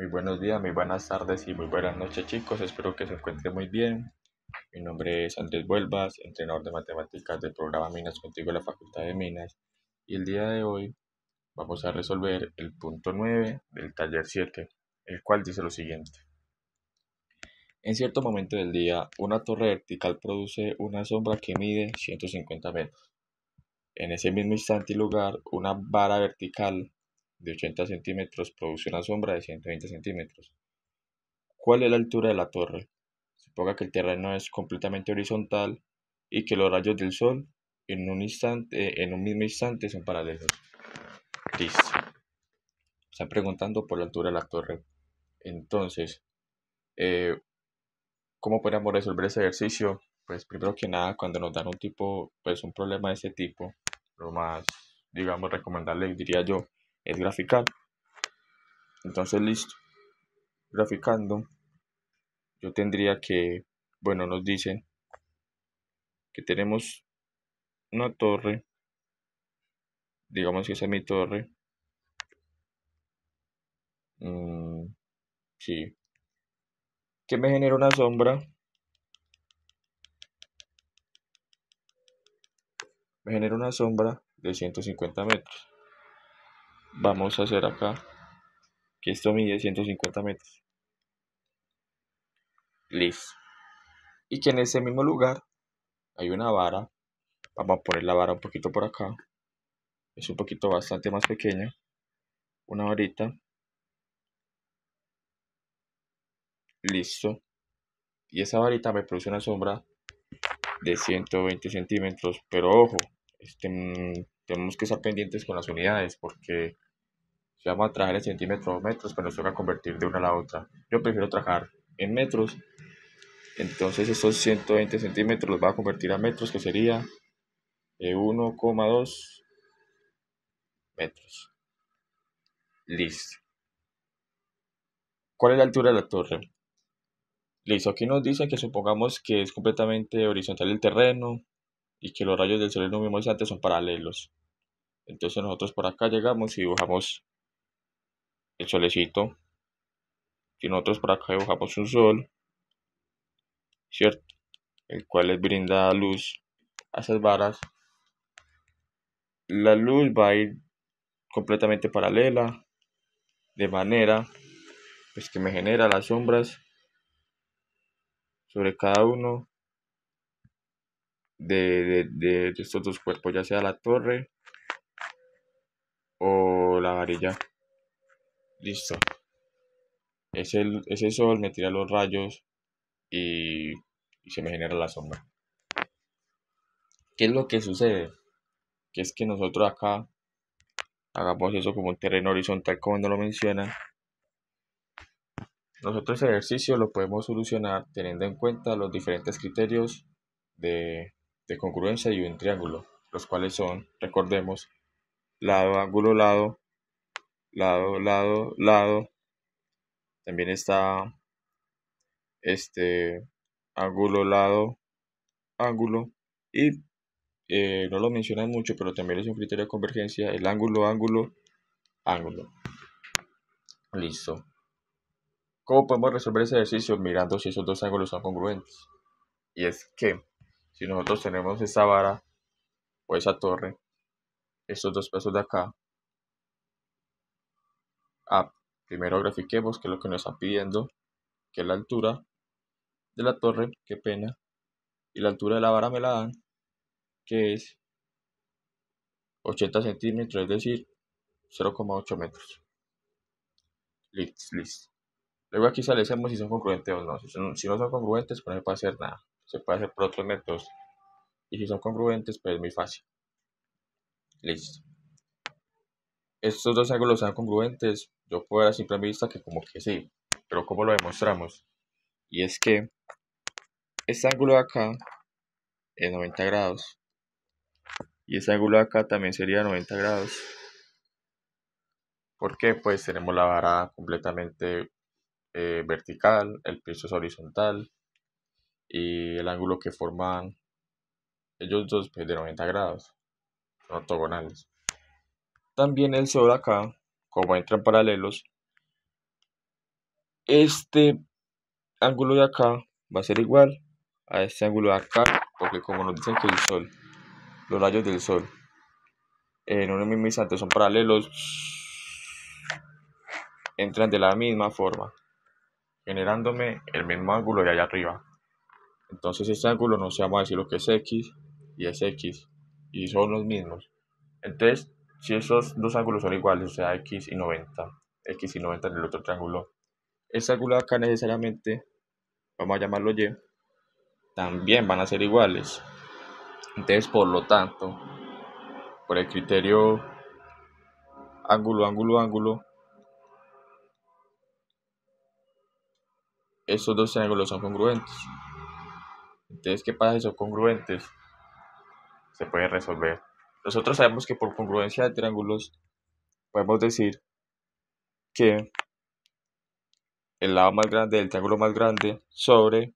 Muy buenos días, muy buenas tardes y muy buenas noches chicos, espero que se encuentren muy bien. Mi nombre es Andrés Vuelvas, entrenador de matemáticas del programa Minas Contigo de la Facultad de Minas y el día de hoy vamos a resolver el punto 9 del taller 7, el cual dice lo siguiente. En cierto momento del día, una torre vertical produce una sombra que mide 150 metros. En ese mismo instante y lugar, una vara vertical de 80 centímetros produce una sombra de 120 centímetros. ¿Cuál es la altura de la torre? Suponga que el terreno es completamente horizontal y que los rayos del sol en un, instante, eh, en un mismo instante son paralelos. Listo. Están preguntando por la altura de la torre. Entonces, eh, ¿cómo podemos resolver ese ejercicio? Pues primero que nada, cuando nos dan un tipo, pues un problema de ese tipo, lo más, digamos, recomendable diría yo, es graficar. Entonces, listo. Graficando, yo tendría que, bueno, nos dicen que tenemos una torre, digamos que es mi torre. Mm, sí. Que me genera una sombra. Me genera una sombra de 150 metros vamos a hacer acá que esto mide 150 metros listo y que en ese mismo lugar hay una vara vamos a poner la vara un poquito por acá es un poquito bastante más pequeña una varita listo y esa varita me produce una sombra de 120 centímetros pero ojo este, mm, tenemos que estar pendientes con las unidades porque si vamos a trabajar en centímetros o metros, pues nos a convertir de una a la otra. Yo prefiero trabajar en metros. Entonces esos 120 centímetros los va a convertir a metros, que sería 1,2 eh, metros. Listo. ¿Cuál es la altura de la torre? Listo, aquí nos dice que supongamos que es completamente horizontal el terreno y que los rayos del sol en un mismo instante son paralelos. Entonces nosotros por acá llegamos y dibujamos el solecito. Y nosotros por acá dibujamos un sol, ¿cierto? El cual les brinda luz a esas varas. La luz va a ir completamente paralela, de manera pues, que me genera las sombras sobre cada uno de, de, de estos dos cuerpos, ya sea la torre o la varilla listo. Ese, sol me tira los rayos y, se me genera la sombra. ¿Qué es lo que sucede? Que es que nosotros acá hagamos eso como un terreno horizontal como no lo menciona. Nosotros ese ejercicio lo podemos solucionar teniendo en cuenta los diferentes criterios de, de congruencia y un triángulo, los cuales son, recordemos, lado, ángulo, lado, lado, lado, lado. También está este ángulo, lado, ángulo. Y eh, no lo mencionan mucho, pero también es un criterio de convergencia, el ángulo, ángulo, ángulo. Listo. ¿Cómo podemos resolver ese ejercicio? Mirando si esos dos ángulos son congruentes. Y es que si nosotros tenemos esa vara o esa torre, estos dos pesos de acá, Primero grafiquemos que es lo que nos está pidiendo, que es la altura de la torre, qué pena, y la altura de la vara me la dan, que es 80 centímetros, es decir, 0,8 metros. Listo, listo. Luego aquí hacemos si son congruentes o no. Si, si no son congruentes, pues no se puede hacer nada. Se puede hacer por otros métodos. Y si son congruentes, pues es muy fácil. Listo estos dos ángulos sean congruentes, yo puedo dar a simple vista que como que sí, pero ¿cómo lo demostramos? Y es que este ángulo de acá es 90 grados y este ángulo de acá también sería 90 grados. ¿Por qué? pues tenemos la vara completamente eh, vertical, el piso es horizontal y el ángulo que forman ellos dos es pues, de 90 grados, ortogonales también el sol acá, como entran paralelos, este ángulo de acá va a ser igual a este ángulo de acá, porque como nos dicen que el sol, los rayos del sol, en un mismo instante son paralelos, entran de la misma forma, generándome el mismo ángulo de allá arriba. Entonces este ángulo no se llama decir lo que es X y es X, y son los mismos. Entonces, si esos dos ángulos son iguales, o sea, x y 90, x y 90 en el otro triángulo, ese ángulo acá necesariamente, vamos a llamarlo y, también van a ser iguales. Entonces, por lo tanto, por el criterio ángulo, ángulo, ángulo, esos dos triángulos son congruentes. Entonces, ¿qué pasa si son congruentes? Se puede resolver nosotros sabemos que por congruencia de triángulos podemos decir que el lado más grande del triángulo más grande sobre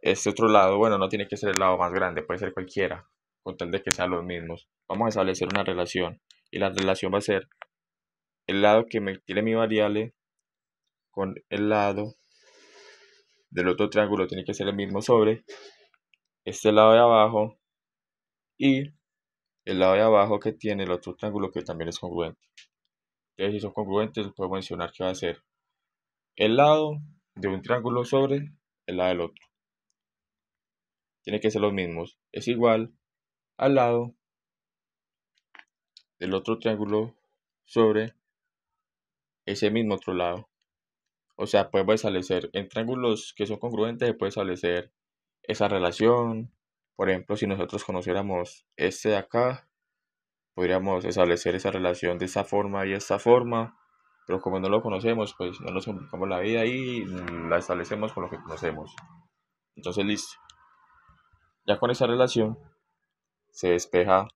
este otro lado, bueno, no tiene que ser el lado más grande, puede ser cualquiera, con tal de que sean los mismos. Vamos a establecer una relación y la relación va a ser el lado que me tiene mi variable con el lado del otro triángulo tiene que ser el mismo sobre este lado de abajo y el lado de abajo que tiene el otro triángulo que también es congruente. Entonces, si son congruentes, puedo mencionar que va a ser el lado de un triángulo sobre el lado del otro. Tiene que ser los mismos. Es igual al lado del otro triángulo sobre ese mismo otro lado. O sea, podemos establecer en triángulos que son congruentes, se puede establecer esa relación, por ejemplo, si nosotros conociéramos este de acá, podríamos establecer esa relación de esta forma y esta forma, pero como no lo conocemos, pues no nos complicamos la vida y la establecemos con lo que conocemos. Entonces, listo. Ya con esa relación se despeja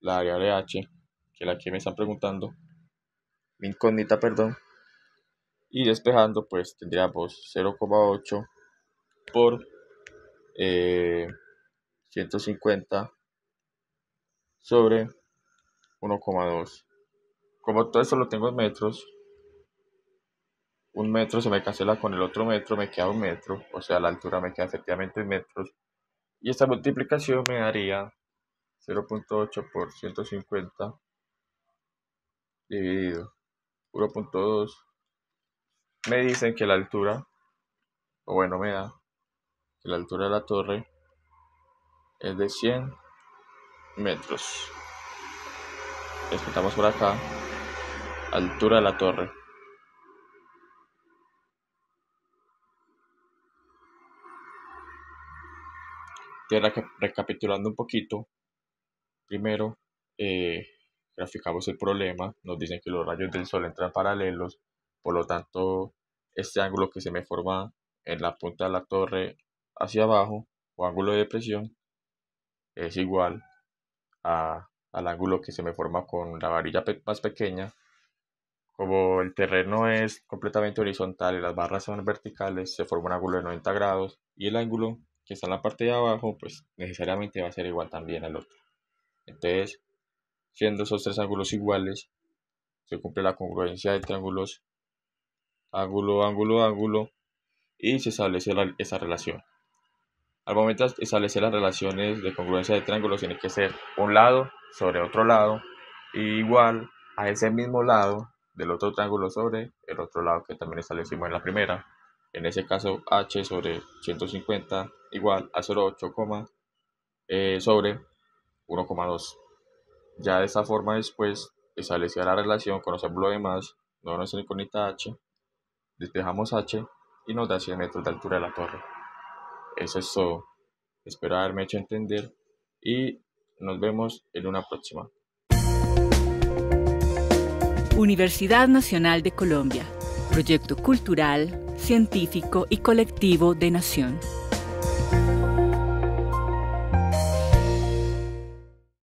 la variable h, que es la que me están preguntando, mi incógnita, perdón, y despejando, pues tendríamos 0,8 por eh, 150 sobre 1,2. Como todo esto lo tengo en metros, un metro se me cancela con el otro metro, me queda un metro, o sea, la altura me queda efectivamente en metros. Y esta multiplicación me daría 0.8 por 150 dividido 1.2. Me dicen que la altura, o bueno, me da que la altura de la torre es de 100 metros. estamos por acá. Altura de la torre. recapitulando un poquito, primero eh, graficamos el problema, nos dicen que los rayos del sol entran paralelos, por lo tanto, este ángulo que se me forma en la punta de la torre hacia abajo, o ángulo de depresión, es igual al ángulo que se me forma con la varilla más pequeña. Como el terreno es completamente horizontal y las barras son verticales, se forma un ángulo de 90 grados y el ángulo que está en la parte de abajo, pues necesariamente va a ser igual también al otro. Entonces, siendo esos tres ángulos iguales, se cumple la congruencia de triángulos ángulo, ángulo, ángulo y se establece esa relación. Al momento de establecer las relaciones de congruencia de triángulos, tiene que ser un lado sobre otro lado, igual a ese mismo lado del otro triángulo sobre el otro lado que también establecimos en la primera. En ese caso, h sobre 150 igual a 0,8, eh, sobre 1,2. Ya de esa forma después establecida la relación, con conocemos lo más no nuestra incógnita h, despejamos h y nos da 100 metros de altura de la torre. Eso es eso. Espero haberme hecho entender y nos vemos en una próxima. Universidad Nacional de Colombia, proyecto cultural, científico y colectivo de Nación.